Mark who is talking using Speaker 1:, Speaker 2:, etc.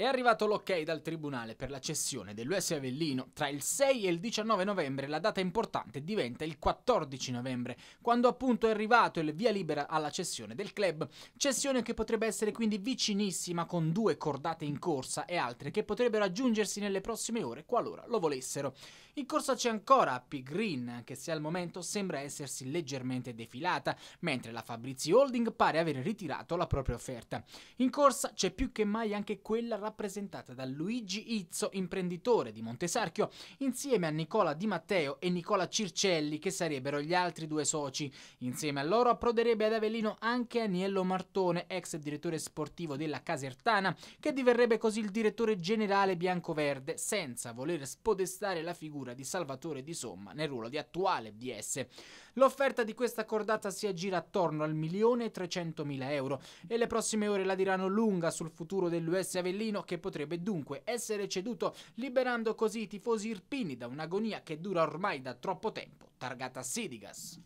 Speaker 1: È arrivato l'ok dal Tribunale per la cessione dell'US Avellino. Tra il 6 e il 19 novembre la data importante diventa il 14 novembre, quando appunto è arrivato il via libera alla cessione del club. Cessione che potrebbe essere quindi vicinissima con due cordate in corsa e altre che potrebbero aggiungersi nelle prossime ore qualora lo volessero. In corsa c'è ancora P Green, che se al momento sembra essersi leggermente defilata, mentre la Fabrizi Holding pare aver ritirato la propria offerta. In corsa c'è più che mai anche quella rappresentata da Luigi Izzo, imprenditore di Montesarchio, insieme a Nicola Di Matteo e Nicola Circelli, che sarebbero gli altri due soci. Insieme a loro approderebbe ad Avellino anche Aniello Martone, ex direttore sportivo della Casertana, che diverrebbe così il direttore generale biancoverde, senza voler spodestare la figura di Salvatore Di Somma nel ruolo di attuale DS. L'offerta di questa cordata si aggira attorno al 1.300.000 euro e le prossime ore la diranno lunga sul futuro dell'US Avellino Torino che potrebbe dunque essere ceduto, liberando così i tifosi irpini da un'agonia che dura ormai da troppo tempo, targata Sidigas.